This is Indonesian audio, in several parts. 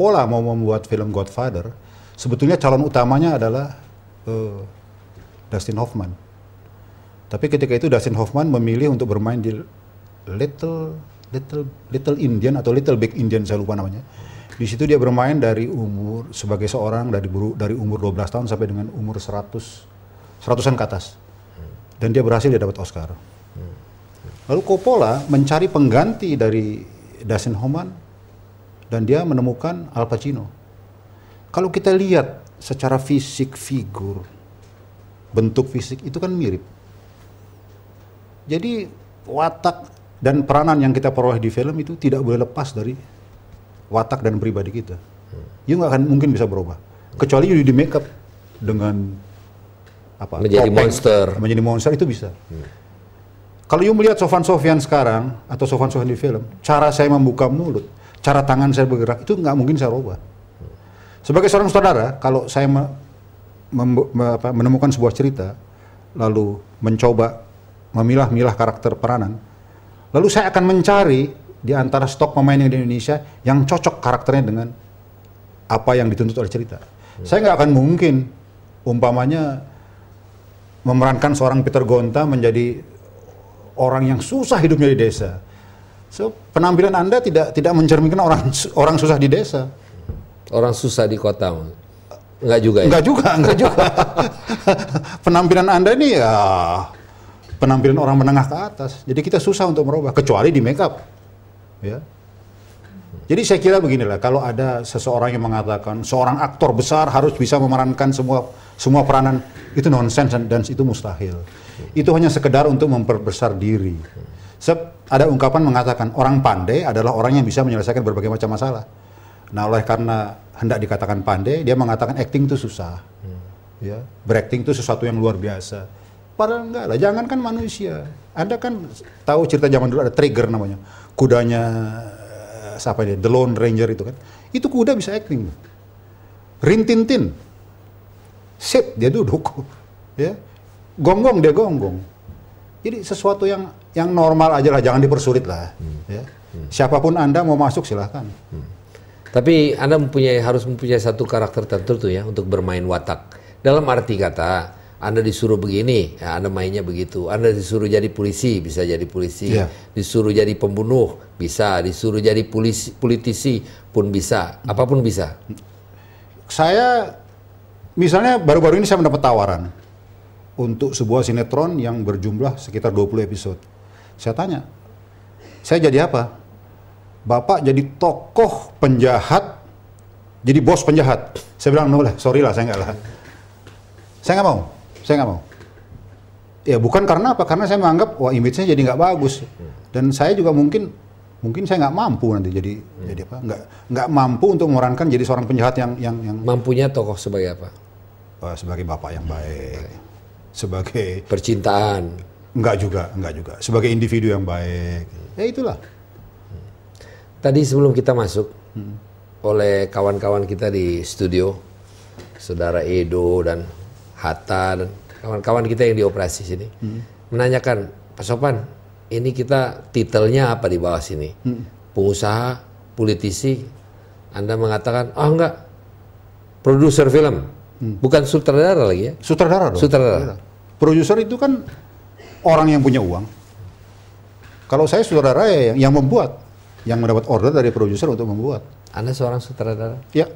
pola mau membuat film Godfather, sebetulnya calon utamanya adalah uh, Dustin Hoffman. Tapi ketika itu Dustin Hoffman memilih untuk bermain di Little Little Little Indian atau Little Big Indian saya lupa namanya. Di situ dia bermain dari umur sebagai seorang dari dari umur 12 tahun sampai dengan umur 100 seratusan ke atas. Dan dia berhasil dia dapat Oscar. Hmm. Lalu Coppola mencari pengganti dari Dustin Hoffman dan dia menemukan Al Pacino. Kalau kita lihat secara fisik figur, bentuk fisik itu kan mirip. Jadi watak dan peranan yang kita peroleh di film itu tidak boleh lepas dari watak dan pribadi kita. You nggak akan mungkin bisa berubah. Kecuali you di make up dengan apa? Menjadi topeng, monster. Menjadi monster itu bisa. Kalau you melihat Sofan Sofian sekarang atau Sofan Sofian di film, cara saya membuka mulut cara tangan saya bergerak itu nggak mungkin saya rubah. Sebagai seorang saudara, kalau saya menemukan sebuah cerita, lalu mencoba memilah-milah karakter peranan, lalu saya akan mencari di antara stok pemain yang di Indonesia yang cocok karakternya dengan apa yang dituntut oleh cerita. Hmm. Saya nggak akan mungkin, umpamanya memerankan seorang Peter Gonta menjadi orang yang susah hidupnya di desa So, penampilan Anda tidak tidak mencerminkan orang orang susah di desa. Orang susah di kota. Enggak juga ya? Enggak juga, enggak juga. penampilan Anda ini ya penampilan orang menengah ke atas. Jadi kita susah untuk merubah kecuali di makeup. Ya. Jadi saya kira beginilah, kalau ada seseorang yang mengatakan seorang aktor besar harus bisa memerankan semua semua peranan, itu nonsens dan itu mustahil. Itu hanya sekedar untuk memperbesar diri ada ungkapan mengatakan orang pandai adalah orang yang bisa menyelesaikan berbagai macam masalah. Nah, oleh karena hendak dikatakan pandai, dia mengatakan acting itu susah. Hmm. Ya, beracting itu sesuatu yang luar biasa. Padahal enggak lah, jangan kan manusia. Anda kan tahu cerita zaman dulu ada trigger namanya. Kudanya eh, siapa dia? The Lone Ranger itu kan. Itu kuda bisa acting. Rintintin. Sip, dia duduk. Ya. Gonggong dia gonggong. Jadi sesuatu yang yang normal aja lah, jangan dipersulit lah. Hmm. Ya. Hmm. Siapapun anda mau masuk silahkan. Hmm. Tapi anda mempunyai harus mempunyai satu karakter tertentu ya untuk bermain watak. Dalam arti kata, anda disuruh begini, ya Anda mainnya begitu. Anda disuruh jadi polisi, bisa jadi polisi. Yeah. Disuruh jadi pembunuh, bisa. Disuruh jadi polisi, politisi pun bisa. Apapun bisa. Saya, misalnya baru-baru ini saya mendapat tawaran untuk sebuah sinetron yang berjumlah sekitar 20 episode. Saya tanya, saya jadi apa? Bapak jadi tokoh penjahat, jadi bos penjahat. Saya bilang, no lah, sorry lah, saya nggak lah. Saya nggak mau, saya nggak mau. Ya bukan karena apa? Karena saya menganggap wah image saya jadi nggak bagus. Dan saya juga mungkin mungkin saya nggak mampu nanti jadi hmm. jadi apa? Nggak nggak mampu untuk memerankan jadi seorang penjahat yang yang yang mampunya tokoh sebagai apa? Sebagai bapak yang baik. sebagai percintaan, Enggak juga, enggak juga. Sebagai individu yang baik. Ya itulah. Tadi sebelum kita masuk hmm. oleh kawan-kawan kita di studio, saudara Edo dan Hatta dan kawan-kawan kita yang dioperasi sini hmm. menanyakan, Pak Sopan, ini kita titelnya apa di bawah sini? Hmm. Pengusaha, politisi, Anda mengatakan, oh enggak, produser film. Hmm. Bukan sutradara lagi ya? Sutradara dong. Sutradara. Iya. Produser itu kan orang yang punya uang. Kalau saya saudara ya yang, yang membuat, yang mendapat order dari produser untuk membuat. Anda seorang sutradara? Ya.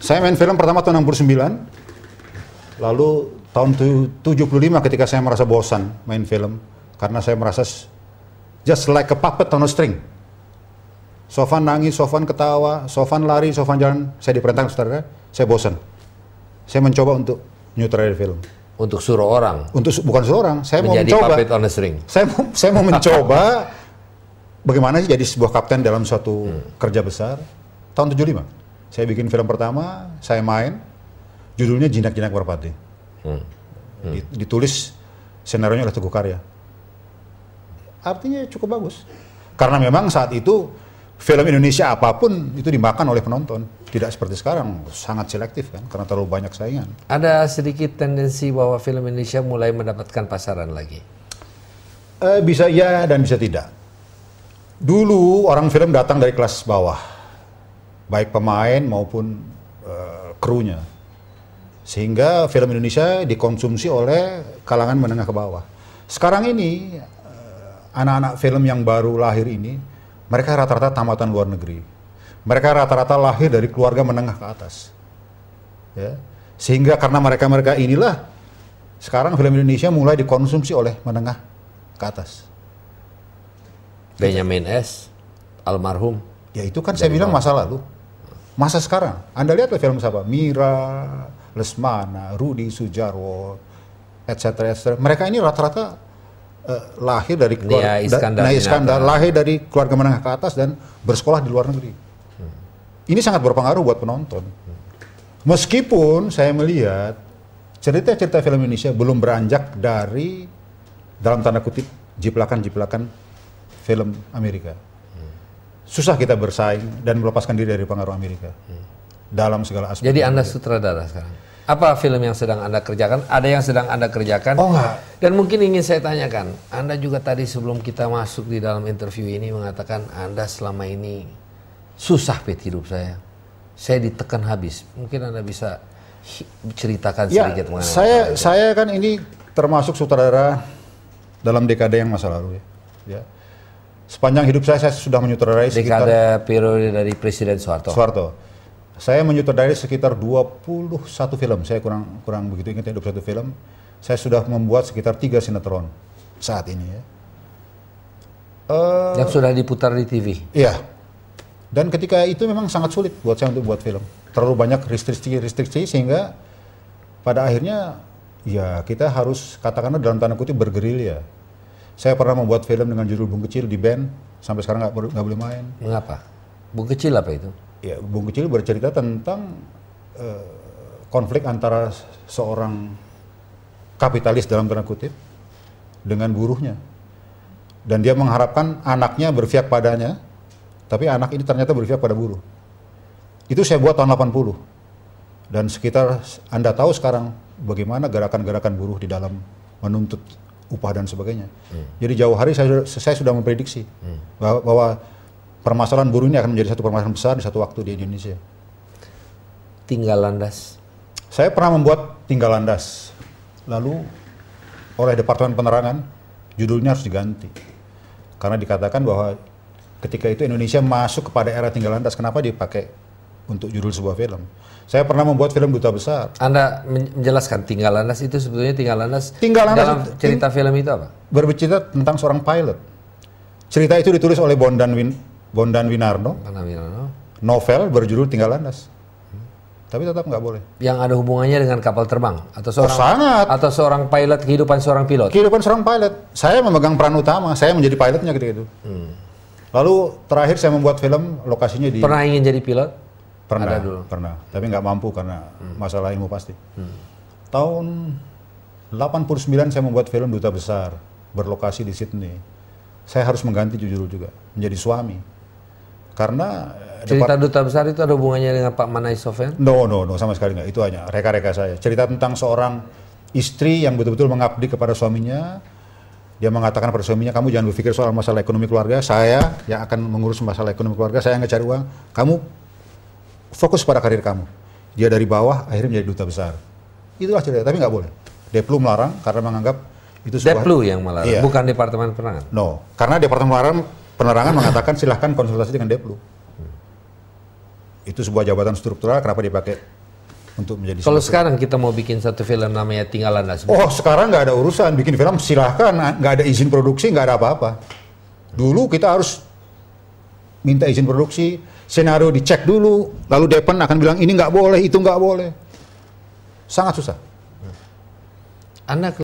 Saya main film pertama tahun 69, lalu tahun 75 ketika saya merasa bosan main film, karena saya merasa just like a puppet on a string. Sofan nangis, Sofan ketawa, Sofan lari, Sofan jalan. Saya diperintahkan sutradara, saya bosan. Saya mencoba untuk nyutradarai film. Untuk suruh orang. Untuk bukan suruh orang. Saya Menjadi mau mencoba. on the string. Saya mau, saya mau mencoba bagaimana sih jadi sebuah kapten dalam suatu hmm. kerja besar. Tahun 75. Saya bikin film pertama, saya main. Judulnya Jinak-Jinak Merpati. Hmm. Hmm. Ditulis senarionya oleh Teguh Karya. Artinya cukup bagus. Karena memang saat itu film Indonesia apapun itu dimakan oleh penonton. Tidak seperti sekarang, sangat selektif kan, karena terlalu banyak saingan. Ada sedikit tendensi bahwa film Indonesia mulai mendapatkan pasaran lagi? Eh, bisa ya dan bisa tidak. Dulu orang film datang dari kelas bawah, baik pemain maupun eh, krunya. Sehingga film Indonesia dikonsumsi oleh kalangan menengah ke bawah. Sekarang ini, eh, anak-anak eh, film yang baru lahir ini, mereka rata-rata tamatan luar negeri mereka rata-rata lahir dari keluarga menengah ke atas. Ya. Sehingga karena mereka-mereka inilah sekarang film Indonesia mulai dikonsumsi oleh menengah ke atas. Benjamin S. Almarhum. Ya itu kan saya bilang masa lalu. Masa sekarang. Anda lihatlah film siapa? Mira, Lesmana, Rudi Sujarwo, etc. Et Mereka ini rata-rata uh, lahir dari keluarga Iskandar, Nah, Iskandar lahir dari keluarga menengah ke atas dan bersekolah di luar negeri ini sangat berpengaruh buat penonton. Meskipun saya melihat cerita-cerita film Indonesia belum beranjak dari dalam tanda kutip jiplakan-jiplakan film Amerika. Susah kita bersaing dan melepaskan diri dari pengaruh Amerika dalam segala aspek. Jadi Anda sutradara sekarang. Apa film yang sedang Anda kerjakan? Ada yang sedang Anda kerjakan? Oh enggak. Dan mungkin ingin saya tanyakan, Anda juga tadi sebelum kita masuk di dalam interview ini mengatakan Anda selama ini susah pet hidup saya. Saya ditekan habis. Mungkin anda bisa ceritakan ya, sedikit mengenai saya itu. saya kan ini termasuk sutradara dalam dekade yang masa lalu ya. ya. Sepanjang hidup saya saya sudah menyutradarai dekade sekitar dekade periode dari Presiden Soeharto. Soeharto. Saya menyutradarai sekitar 21 film. Saya kurang kurang begitu ingat hidup ya, satu film. Saya sudah membuat sekitar 3 sinetron saat ini ya. Uh, yang eh, sudah diputar di TV. Iya, dan ketika itu memang sangat sulit buat saya untuk buat film. Terlalu banyak restriksi-restriksi sehingga pada akhirnya ya kita harus katakanlah dalam tanda kutip bergerilya. Saya pernah membuat film dengan judul Bung Kecil di band, sampai sekarang nggak boleh main. Mengapa? Bung Kecil apa itu? Ya, Bung Kecil bercerita tentang uh, konflik antara seorang kapitalis dalam tanda kutip dengan buruhnya. Dan dia mengharapkan anaknya berpihak padanya tapi anak ini ternyata berpihak pada buruh. Itu saya buat tahun 80. Dan sekitar Anda tahu sekarang bagaimana gerakan-gerakan buruh di dalam menuntut upah dan sebagainya. Hmm. Jadi jauh hari saya, saya sudah memprediksi hmm. bahwa, bahwa permasalahan buruh ini akan menjadi satu permasalahan besar di satu waktu di Indonesia. Tinggal landas. Saya pernah membuat tinggal landas. Lalu oleh Departemen Penerangan judulnya harus diganti. Karena dikatakan bahwa ketika itu Indonesia masuk kepada era tinggal lantas. Kenapa dipakai untuk judul sebuah film? Saya pernah membuat film Duta Besar. Anda menjelaskan tinggal lantas itu sebetulnya tinggal lantas Tinggal lantas dalam cerita ting film itu apa? Berbicara tentang seorang pilot. Cerita itu ditulis oleh Bondan Win Bondan Winarno. Bondan Winarno. Novel berjudul Tinggal lantas tapi tetap nggak boleh. Yang ada hubungannya dengan kapal terbang atau seorang oh, sangat. atau seorang pilot kehidupan seorang pilot. Kehidupan seorang pilot. Saya memegang peran utama. Saya menjadi pilotnya gitu gitu. Hmm. Lalu terakhir saya membuat film lokasinya di Pernah ingin jadi pilot? Pernah, Ada dulu. pernah. Tapi nggak mampu karena hmm. masalah ilmu pasti. Hmm. Tahun 89 saya membuat film Duta Besar berlokasi di Sydney. Saya harus mengganti judul juga, menjadi suami. Karena eh, cerita Duta Besar itu ada hubungannya dengan Pak Manai Sofian? No, no, no, sama sekali nggak. Itu hanya reka-reka saya. Cerita tentang seorang istri yang betul-betul mengabdi kepada suaminya, dia mengatakan pada suaminya kamu jangan berpikir soal masalah ekonomi keluarga saya yang akan mengurus masalah ekonomi keluarga saya nggak cari uang kamu fokus pada karir kamu dia dari bawah akhirnya menjadi duta besar itulah cerita tapi nggak boleh Deplu melarang karena menganggap itu sebuah Deplu yang melarang iya. bukan Departemen Penerangan no karena Departemen Penerangan Penerangan mengatakan silahkan konsultasi dengan Deplu itu sebuah jabatan struktural kenapa dipakai untuk menjadi Kalau sekarang kita mau bikin satu film namanya Tinggal Landas. Oh, sekarang nggak ada urusan bikin film silahkan, nggak ada izin produksi, nggak ada apa-apa. Dulu kita harus minta izin produksi, senario dicek dulu, lalu Depan akan bilang ini nggak boleh, itu nggak boleh. Sangat susah. Anda